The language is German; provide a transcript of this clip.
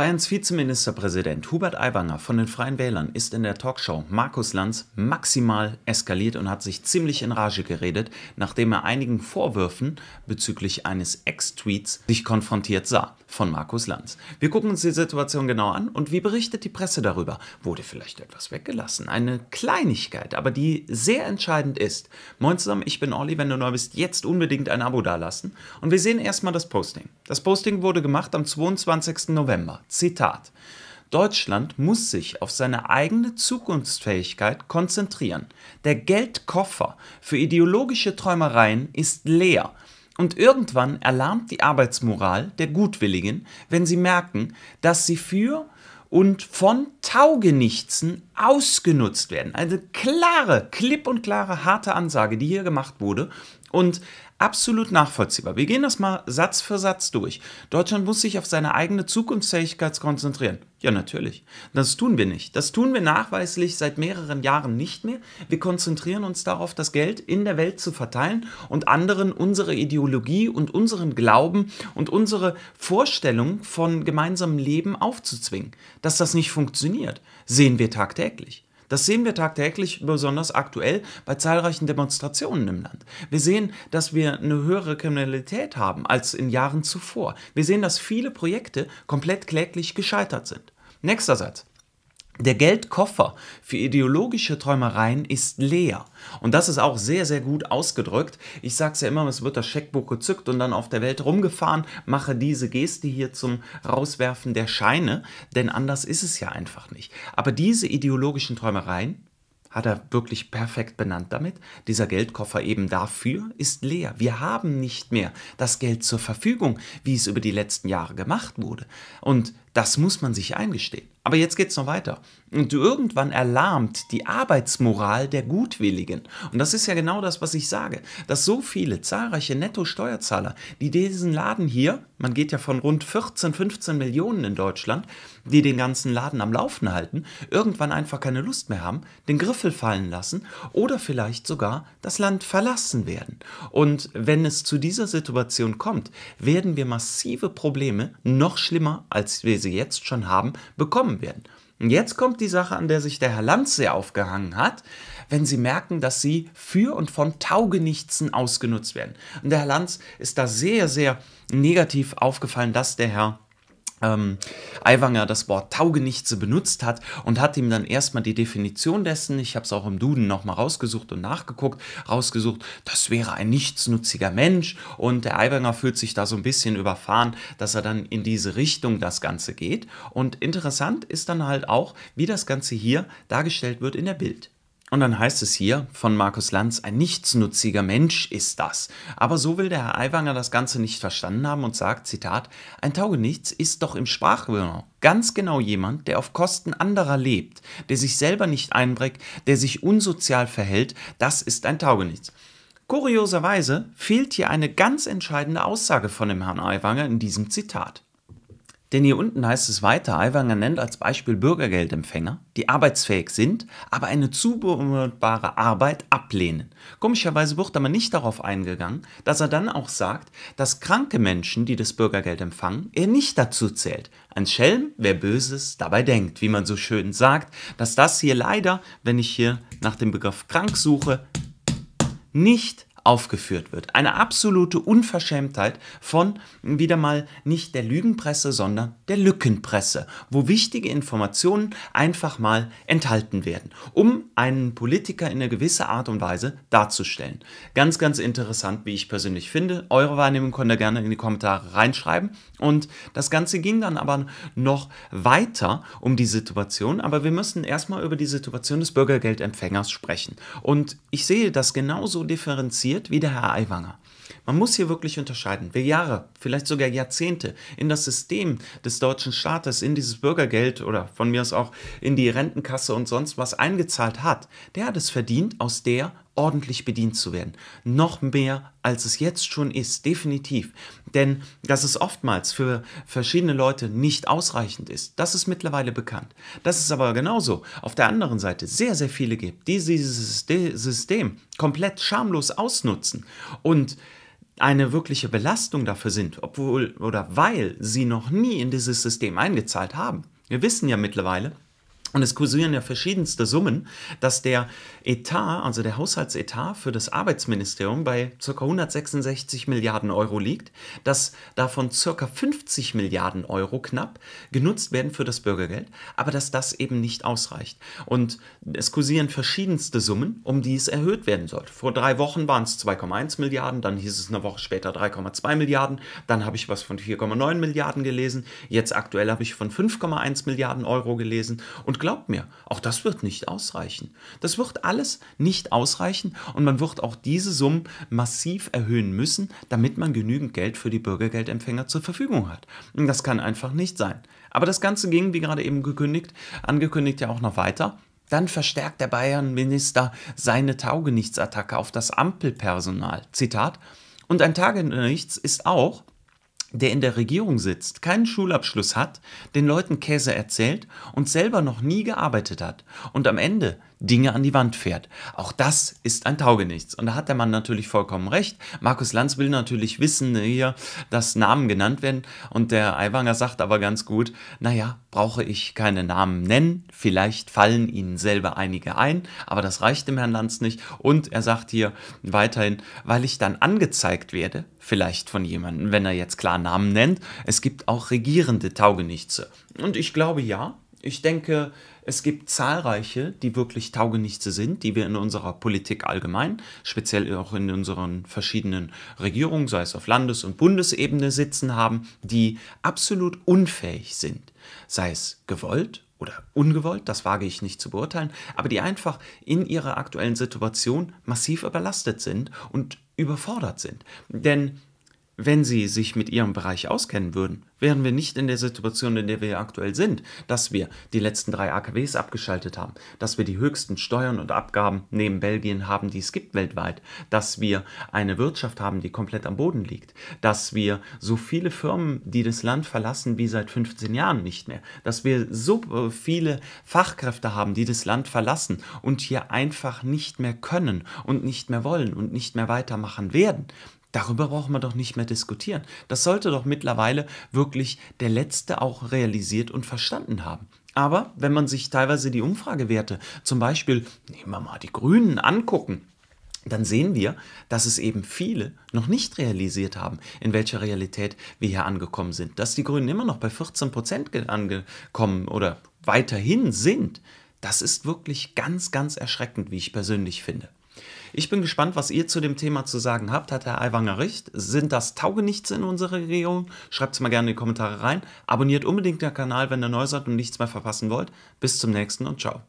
Bayerns Vizeministerpräsident Hubert Aiwanger von den Freien Wählern ist in der Talkshow Markus Lanz maximal eskaliert und hat sich ziemlich in Rage geredet, nachdem er einigen Vorwürfen bezüglich eines Ex-Tweets sich konfrontiert sah von Markus Lanz. Wir gucken uns die Situation genau an und wie berichtet die Presse darüber? Wurde vielleicht etwas weggelassen? Eine Kleinigkeit, aber die sehr entscheidend ist. Moin zusammen, ich bin Olli, wenn du neu bist, jetzt unbedingt ein Abo dalassen und wir sehen erstmal das Posting. Das Posting wurde gemacht am 22. November. Zitat. Deutschland muss sich auf seine eigene Zukunftsfähigkeit konzentrieren. Der Geldkoffer für ideologische Träumereien ist leer. Und irgendwann erlahmt die Arbeitsmoral der Gutwilligen, wenn sie merken, dass sie für und von Taugenichtsen ausgenutzt werden. Eine also klare, klipp und klare, harte Ansage, die hier gemacht wurde. Und absolut nachvollziehbar. Wir gehen das mal Satz für Satz durch. Deutschland muss sich auf seine eigene Zukunftsfähigkeit konzentrieren. Ja, natürlich. Das tun wir nicht. Das tun wir nachweislich seit mehreren Jahren nicht mehr. Wir konzentrieren uns darauf, das Geld in der Welt zu verteilen und anderen unsere Ideologie und unseren Glauben und unsere Vorstellung von gemeinsamem Leben aufzuzwingen. Dass das nicht funktioniert, sehen wir tagtäglich. Das sehen wir tagtäglich besonders aktuell bei zahlreichen Demonstrationen im Land. Wir sehen, dass wir eine höhere Kriminalität haben als in Jahren zuvor. Wir sehen, dass viele Projekte komplett kläglich gescheitert sind. Nächster Satz. Der Geldkoffer für ideologische Träumereien ist leer. Und das ist auch sehr, sehr gut ausgedrückt. Ich sage es ja immer, es wird das Scheckbuch gezückt und dann auf der Welt rumgefahren. Mache diese Geste hier zum Rauswerfen der Scheine, denn anders ist es ja einfach nicht. Aber diese ideologischen Träumereien, hat er wirklich perfekt benannt damit. Dieser Geldkoffer eben dafür ist leer. Wir haben nicht mehr das Geld zur Verfügung, wie es über die letzten Jahre gemacht wurde. Und das muss man sich eingestehen. Aber jetzt geht es noch weiter. Und irgendwann erlahmt die Arbeitsmoral der Gutwilligen. Und das ist ja genau das, was ich sage, dass so viele zahlreiche Netto-Steuerzahler, die diesen Laden hier, man geht ja von rund 14, 15 Millionen in Deutschland, die den ganzen Laden am Laufen halten, irgendwann einfach keine Lust mehr haben, den Griffel fallen lassen oder vielleicht sogar das Land verlassen werden. Und wenn es zu dieser Situation kommt, werden wir massive Probleme noch schlimmer als wir sie jetzt schon haben, bekommen werden. Und jetzt kommt die Sache, an der sich der Herr Lanz sehr aufgehangen hat, wenn sie merken, dass sie für und von Taugenichtsen ausgenutzt werden. Und der Herr Lanz ist da sehr, sehr negativ aufgefallen, dass der Herr ähm, Aiwanger das Wort Taugenichtse benutzt hat und hat ihm dann erstmal die Definition dessen, ich habe es auch im Duden nochmal rausgesucht und nachgeguckt, rausgesucht, das wäre ein nichtsnutziger Mensch und der Aiwanger fühlt sich da so ein bisschen überfahren, dass er dann in diese Richtung das Ganze geht und interessant ist dann halt auch, wie das Ganze hier dargestellt wird in der Bild. Und dann heißt es hier von Markus Lanz, ein nichtsnutziger Mensch ist das. Aber so will der Herr Aiwanger das Ganze nicht verstanden haben und sagt, Zitat, ein Taugenichts ist doch im Sprachgebrauch ganz genau jemand, der auf Kosten anderer lebt, der sich selber nicht einbringt, der sich unsozial verhält, das ist ein Taugenichts. Kurioserweise fehlt hier eine ganz entscheidende Aussage von dem Herrn Aiwanger in diesem Zitat. Denn hier unten heißt es weiter, Aiwanger nennt als Beispiel Bürgergeldempfänger, die arbeitsfähig sind, aber eine zumutbare Arbeit ablehnen. Komischerweise wird aber nicht darauf eingegangen, dass er dann auch sagt, dass kranke Menschen, die das Bürgergeld empfangen, er nicht dazu zählt. Ein Schelm, wer Böses dabei denkt, wie man so schön sagt, dass das hier leider, wenn ich hier nach dem Begriff krank suche, nicht aufgeführt wird. Eine absolute Unverschämtheit von wieder mal nicht der Lügenpresse, sondern der Lückenpresse, wo wichtige Informationen einfach mal enthalten werden, um einen Politiker in einer gewissen Art und Weise darzustellen. Ganz, ganz interessant, wie ich persönlich finde. Eure Wahrnehmung könnt ihr gerne in die Kommentare reinschreiben. Und das Ganze ging dann aber noch weiter um die Situation, aber wir müssen erstmal über die Situation des Bürgergeldempfängers sprechen. Und ich sehe das genauso differenziert interessiert wie der Herr Aiwanger. Man muss hier wirklich unterscheiden. Wer Jahre vielleicht sogar Jahrzehnte in das System des deutschen Staates, in dieses Bürgergeld oder von mir aus auch in die Rentenkasse und sonst was eingezahlt hat, der hat es verdient, aus der ordentlich bedient zu werden. Noch mehr, als es jetzt schon ist, definitiv. Denn dass es oftmals für verschiedene Leute nicht ausreichend ist, das ist mittlerweile bekannt. Dass es aber genauso auf der anderen Seite sehr, sehr viele gibt, die dieses System komplett schamlos ausnutzen und eine wirkliche Belastung dafür sind, obwohl oder weil sie noch nie in dieses System eingezahlt haben. Wir wissen ja mittlerweile, und es kursieren ja verschiedenste Summen, dass der Etat, also der Haushaltsetat für das Arbeitsministerium bei ca. 166 Milliarden Euro liegt, dass davon ca. 50 Milliarden Euro knapp genutzt werden für das Bürgergeld, aber dass das eben nicht ausreicht. Und es kursieren verschiedenste Summen, um die es erhöht werden sollte. Vor drei Wochen waren es 2,1 Milliarden, dann hieß es eine Woche später 3,2 Milliarden, dann habe ich was von 4,9 Milliarden gelesen, jetzt aktuell habe ich von 5,1 Milliarden Euro gelesen und glaubt mir, auch das wird nicht ausreichen. Das wird alles nicht ausreichen und man wird auch diese Summen massiv erhöhen müssen, damit man genügend Geld für die Bürgergeldempfänger zur Verfügung hat. Und das kann einfach nicht sein. Aber das Ganze ging, wie gerade eben gekündigt, angekündigt ja auch noch weiter. Dann verstärkt der Bayern-Minister seine Taugenichtsattacke auf das Ampelpersonal. Zitat. Und ein Tagenichts ist auch, der in der Regierung sitzt, keinen Schulabschluss hat, den Leuten Käse erzählt und selber noch nie gearbeitet hat und am Ende Dinge an die Wand fährt. Auch das ist ein Taugenichts. Und da hat der Mann natürlich vollkommen recht. Markus Lanz will natürlich wissen äh, hier, dass Namen genannt werden und der Aiwanger sagt aber ganz gut, naja, brauche ich keine Namen nennen. Vielleicht fallen Ihnen selber einige ein, aber das reicht dem Herrn Lanz nicht. Und er sagt hier weiterhin, weil ich dann angezeigt werde, vielleicht von jemandem, wenn er jetzt klar Namen nennt, es gibt auch regierende Taugenichtse. Und ich glaube ja, ich denke, es gibt zahlreiche, die wirklich Taugenichtse sind, die wir in unserer Politik allgemein, speziell auch in unseren verschiedenen Regierungen, sei es auf Landes- und Bundesebene sitzen haben, die absolut unfähig sind, sei es gewollt oder ungewollt, das wage ich nicht zu beurteilen, aber die einfach in ihrer aktuellen Situation massiv überlastet sind und überfordert sind. Denn wenn sie sich mit ihrem Bereich auskennen würden, wären wir nicht in der Situation, in der wir aktuell sind, dass wir die letzten drei AKWs abgeschaltet haben, dass wir die höchsten Steuern und Abgaben neben Belgien haben, die es gibt weltweit, dass wir eine Wirtschaft haben, die komplett am Boden liegt, dass wir so viele Firmen, die das Land verlassen, wie seit 15 Jahren nicht mehr, dass wir so äh, viele Fachkräfte haben, die das Land verlassen und hier einfach nicht mehr können und nicht mehr wollen und nicht mehr weitermachen werden. Darüber brauchen wir doch nicht mehr diskutieren. Das sollte doch mittlerweile wirklich der Letzte auch realisiert und verstanden haben. Aber wenn man sich teilweise die Umfragewerte, zum Beispiel, nehmen wir mal die Grünen, angucken, dann sehen wir, dass es eben viele noch nicht realisiert haben, in welcher Realität wir hier angekommen sind. Dass die Grünen immer noch bei 14 Prozent angekommen oder weiterhin sind, das ist wirklich ganz, ganz erschreckend, wie ich persönlich finde. Ich bin gespannt, was ihr zu dem Thema zu sagen habt. Hat Herr Aiwanger recht? Sind das Taugenichts in unserer Regierung? Schreibt es mal gerne in die Kommentare rein. Abonniert unbedingt den Kanal, wenn ihr neu seid und nichts mehr verpassen wollt. Bis zum nächsten und ciao.